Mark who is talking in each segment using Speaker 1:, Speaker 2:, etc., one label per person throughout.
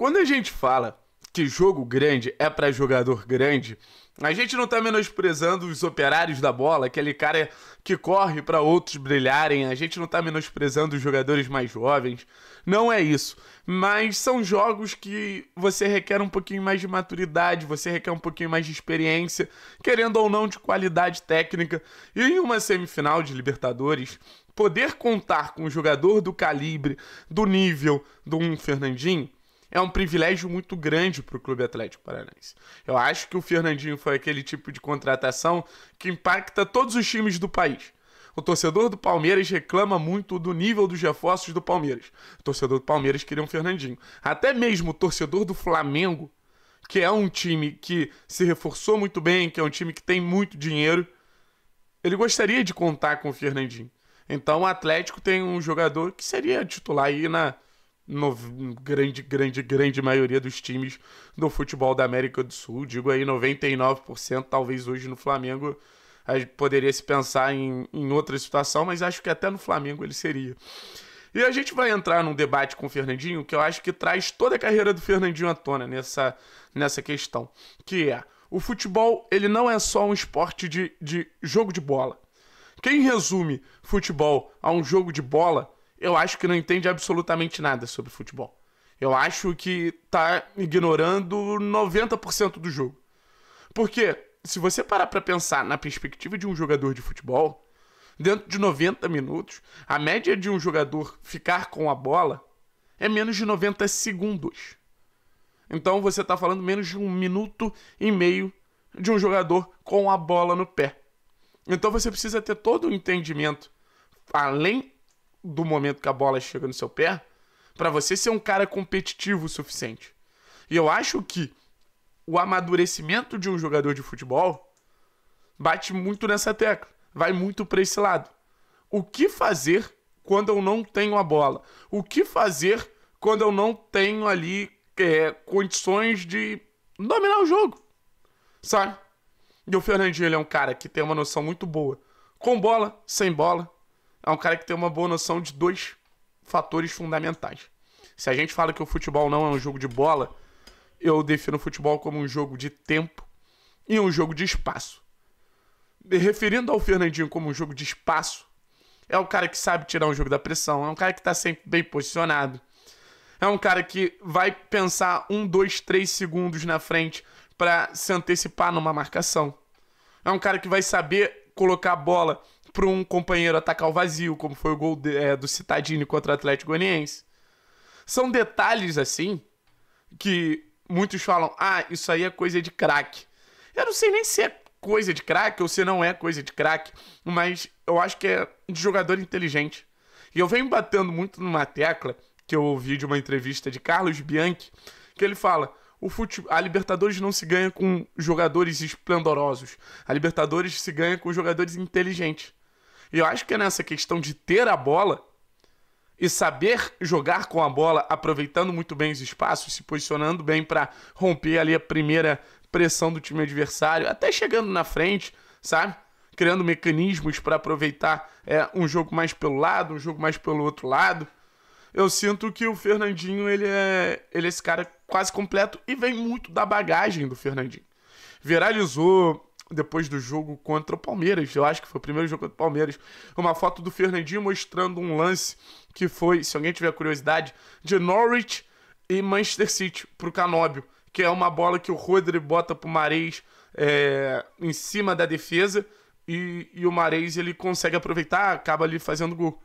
Speaker 1: Quando a gente fala que jogo grande é para jogador grande, a gente não tá menosprezando os operários da bola, aquele cara que corre para outros brilharem, a gente não tá menosprezando os jogadores mais jovens. Não é isso. Mas são jogos que você requer um pouquinho mais de maturidade, você requer um pouquinho mais de experiência, querendo ou não de qualidade técnica. E em uma semifinal de Libertadores, poder contar com um jogador do calibre, do nível de um Fernandinho é um privilégio muito grande para o Clube Atlético Paranaense. Eu acho que o Fernandinho foi aquele tipo de contratação que impacta todos os times do país. O torcedor do Palmeiras reclama muito do nível dos reforços do Palmeiras. O torcedor do Palmeiras queria um Fernandinho. Até mesmo o torcedor do Flamengo, que é um time que se reforçou muito bem, que é um time que tem muito dinheiro, ele gostaria de contar com o Fernandinho. Então o Atlético tem um jogador que seria titular aí na, no grande, grande, grande maioria dos times do futebol da América do Sul. Digo aí 99%, talvez hoje no Flamengo poderia se pensar em, em outra situação, mas acho que até no Flamengo ele seria. E a gente vai entrar num debate com o Fernandinho que eu acho que traz toda a carreira do Fernandinho à tona nessa, nessa questão, que é o futebol ele não é só um esporte de, de jogo de bola. Quem resume futebol a um jogo de bola eu acho que não entende absolutamente nada sobre futebol. Eu acho que tá ignorando 90% do jogo. Porque se você parar para pensar na perspectiva de um jogador de futebol, dentro de 90 minutos, a média de um jogador ficar com a bola é menos de 90 segundos. Então você está falando menos de um minuto e meio de um jogador com a bola no pé. Então você precisa ter todo o entendimento, além do momento que a bola chega no seu pé para você ser um cara competitivo o suficiente. E eu acho que o amadurecimento de um jogador de futebol bate muito nessa tecla, vai muito para esse lado. O que fazer quando eu não tenho a bola? O que fazer quando eu não tenho ali é, condições de dominar o jogo? Sabe? E o Fernandinho é um cara que tem uma noção muito boa. Com bola, sem bola, é um cara que tem uma boa noção de dois fatores fundamentais. Se a gente fala que o futebol não é um jogo de bola, eu defino o futebol como um jogo de tempo e um jogo de espaço. Referindo ao Fernandinho como um jogo de espaço, é um cara que sabe tirar um jogo da pressão, é um cara que está sempre bem posicionado, é um cara que vai pensar um, dois, três segundos na frente para se antecipar numa marcação, é um cara que vai saber colocar a bola para um companheiro atacar o vazio, como foi o gol de, é, do Citadini contra o Atlético Goianiense. São detalhes assim que muitos falam: ah, isso aí é coisa de craque. Eu não sei nem se é coisa de craque ou se não é coisa de craque, mas eu acho que é de jogador inteligente. E eu venho batendo muito numa tecla que eu ouvi de uma entrevista de Carlos Bianchi, que ele fala: o fute... a Libertadores não se ganha com jogadores esplendorosos. A Libertadores se ganha com jogadores inteligentes. E eu acho que é nessa questão de ter a bola e saber jogar com a bola, aproveitando muito bem os espaços, se posicionando bem para romper ali a primeira pressão do time adversário, até chegando na frente, sabe? Criando mecanismos para aproveitar é, um jogo mais pelo lado, um jogo mais pelo outro lado. Eu sinto que o Fernandinho, ele é, ele é esse cara quase completo e vem muito da bagagem do Fernandinho. Viralizou, depois do jogo contra o Palmeiras, eu acho que foi o primeiro jogo contra o Palmeiras, uma foto do Fernandinho mostrando um lance que foi, se alguém tiver curiosidade, de Norwich e Manchester City pro Canóbio, que é uma bola que o Rodri bota pro Marês é, em cima da defesa e, e o Marês ele consegue aproveitar, acaba ali fazendo gol.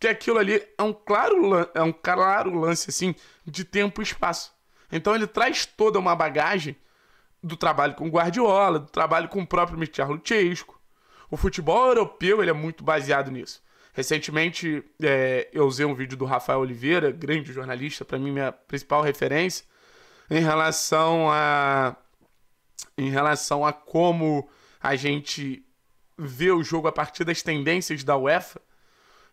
Speaker 1: Que aquilo ali é um claro, é um claro lance assim de tempo e espaço. Então ele traz toda uma bagagem do trabalho com Guardiola, do trabalho com o próprio Michel Luchesco. O futebol europeu ele é muito baseado nisso. Recentemente é, eu usei um vídeo do Rafael Oliveira, grande jornalista, para mim minha principal referência, em relação a em relação a como a gente vê o jogo a partir das tendências da UEFA.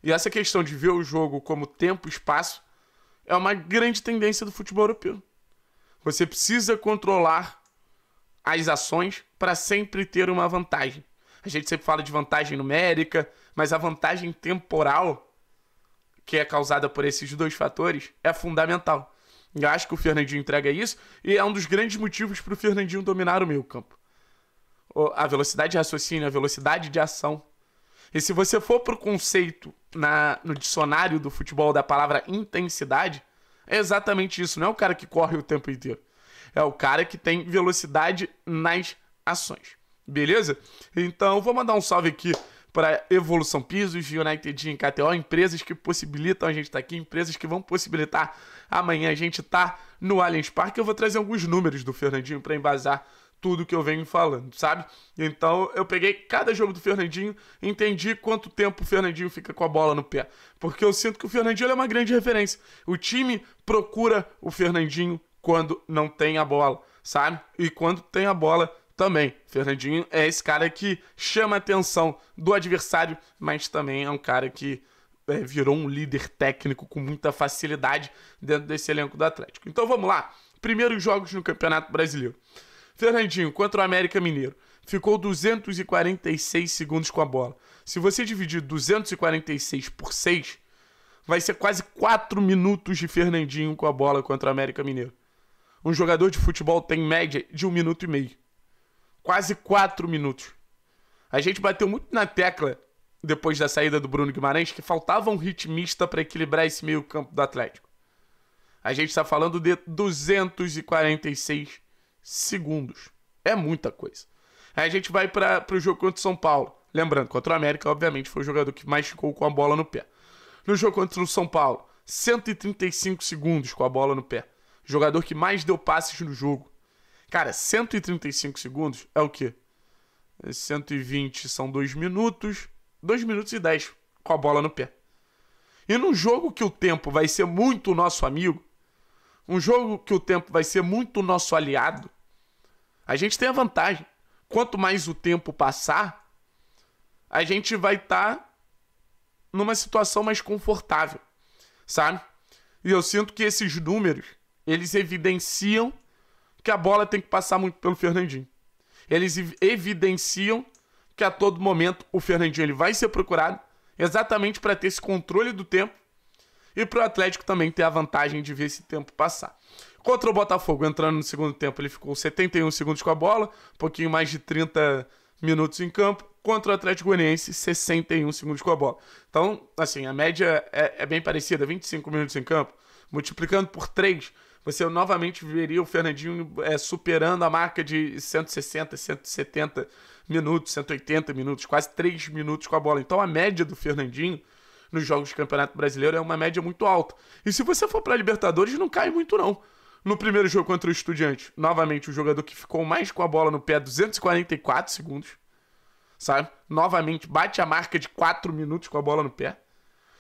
Speaker 1: E essa questão de ver o jogo como tempo e espaço é uma grande tendência do futebol europeu. Você precisa controlar as ações para sempre ter uma vantagem. A gente sempre fala de vantagem numérica, mas a vantagem temporal que é causada por esses dois fatores é fundamental. Eu acho que o Fernandinho entrega isso e é um dos grandes motivos para o Fernandinho dominar o meio campo. A velocidade de raciocínio, a velocidade de ação. E se você for para o conceito na, no dicionário do futebol da palavra intensidade, é exatamente isso. Não é o cara que corre o tempo inteiro. É o cara que tem velocidade nas ações. Beleza? Então, vou mandar um salve aqui para Evolução Pisos, United em KTO, empresas que possibilitam a gente estar tá aqui, empresas que vão possibilitar amanhã a gente estar tá no Allianz Parque. Eu vou trazer alguns números do Fernandinho para embasar tudo que eu venho falando, sabe? Então eu peguei cada jogo do Fernandinho, entendi quanto tempo o Fernandinho fica com a bola no pé, porque eu sinto que o Fernandinho é uma grande referência. O time procura o Fernandinho quando não tem a bola, sabe? E quando tem a bola também. Fernandinho é esse cara que chama a atenção do adversário, mas também é um cara que é, virou um líder técnico com muita facilidade dentro desse elenco do Atlético. Então vamos lá. Primeiros jogos no Campeonato Brasileiro. Fernandinho contra o América Mineiro. Ficou 246 segundos com a bola. Se você dividir 246 por 6, vai ser quase 4 minutos de Fernandinho com a bola contra o América Mineiro. Um jogador de futebol tem média de um minuto e meio. Quase quatro minutos. A gente bateu muito na tecla, depois da saída do Bruno Guimarães, que faltava um ritmista para equilibrar esse meio campo do Atlético. A gente está falando de 246 segundos. É muita coisa. Aí a gente vai para o jogo contra o São Paulo. Lembrando, contra o América, obviamente, foi o jogador que mais ficou com a bola no pé. No jogo contra o São Paulo, 135 segundos com a bola no pé jogador que mais deu passes no jogo. Cara, 135 segundos é o quê? 120 são 2 minutos, 2 minutos e 10 com a bola no pé. E num jogo que o tempo vai ser muito nosso amigo, um jogo que o tempo vai ser muito nosso aliado, a gente tem a vantagem. Quanto mais o tempo passar, a gente vai estar tá numa situação mais confortável, sabe? E eu sinto que esses números eles evidenciam que a bola tem que passar muito pelo Fernandinho. Eles evidenciam que a todo momento o Fernandinho ele vai ser procurado exatamente para ter esse controle do tempo e para o Atlético também ter a vantagem de ver esse tempo passar. Contra o Botafogo, entrando no segundo tempo, ele ficou 71 segundos com a bola, um pouquinho mais de 30 minutos em campo. Contra o Atlético Goianiense, 61 segundos com a bola. Então, assim, a média é, é bem parecida, 25 minutos em campo, multiplicando por 3, você novamente veria o Fernandinho é, superando a marca de 160, 170 minutos, 180 minutos, quase 3 minutos com a bola. Então a média do Fernandinho nos jogos de Campeonato Brasileiro é uma média muito alta. E se você for para Libertadores, não cai muito não. No primeiro jogo contra o Estudiante, novamente o jogador que ficou mais com a bola no pé, 244 segundos, sabe? Novamente bate a marca de 4 minutos com a bola no pé.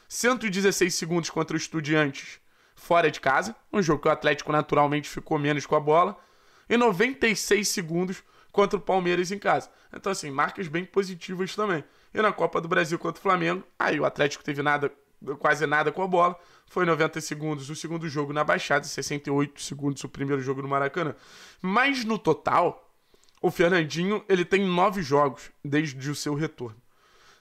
Speaker 1: 116 segundos contra o Estudiantes, fora de casa, um jogo que o Atlético naturalmente ficou menos com a bola, e 96 segundos contra o Palmeiras em casa. Então, assim, marcas bem positivas também. E na Copa do Brasil contra o Flamengo, aí o Atlético teve nada, quase nada com a bola, foi 90 segundos o segundo jogo na Baixada, 68 segundos o primeiro jogo no Maracanã. Mas no total, o Fernandinho ele tem nove jogos desde o seu retorno.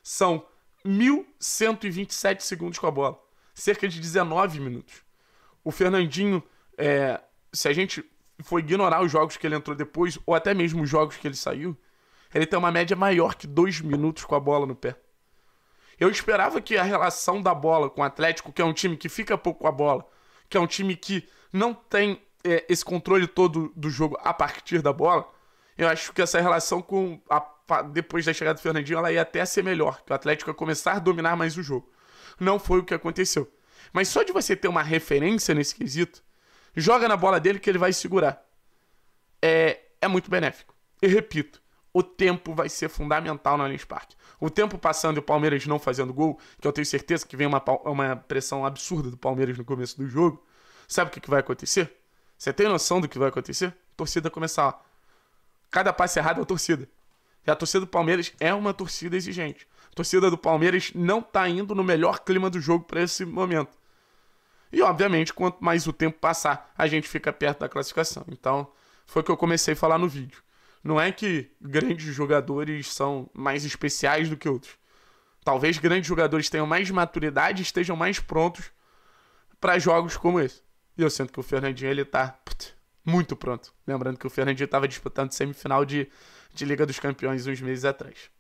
Speaker 1: São 1.127 segundos com a bola, cerca de 19 minutos. O Fernandinho, é, se a gente for ignorar os jogos que ele entrou depois, ou até mesmo os jogos que ele saiu, ele tem uma média maior que dois minutos com a bola no pé. Eu esperava que a relação da bola com o Atlético, que é um time que fica pouco com a bola, que é um time que não tem é, esse controle todo do jogo a partir da bola, eu acho que essa relação com a, depois da chegada do Fernandinho ela ia até ser melhor, que o Atlético ia começar a dominar mais o jogo. Não foi o que aconteceu. Mas só de você ter uma referência nesse quesito, joga na bola dele que ele vai segurar. É, é muito benéfico. E repito, o tempo vai ser fundamental no Allianz Parque. O tempo passando e o Palmeiras não fazendo gol, que eu tenho certeza que vem uma, uma pressão absurda do Palmeiras no começo do jogo, sabe o que, que vai acontecer? Você tem noção do que vai acontecer? A torcida começar. Ó. Cada passe errado é a torcida. E a torcida do Palmeiras é uma torcida exigente. A torcida do Palmeiras não tá indo no melhor clima do jogo para esse momento. E, obviamente, quanto mais o tempo passar, a gente fica perto da classificação. Então, foi o que eu comecei a falar no vídeo. Não é que grandes jogadores são mais especiais do que outros. Talvez grandes jogadores tenham mais maturidade e estejam mais prontos para jogos como esse. E eu sinto que o Fernandinho ele tá muito pronto. Lembrando que o Fernandinho estava disputando semifinal de de Liga dos Campeões uns meses atrás.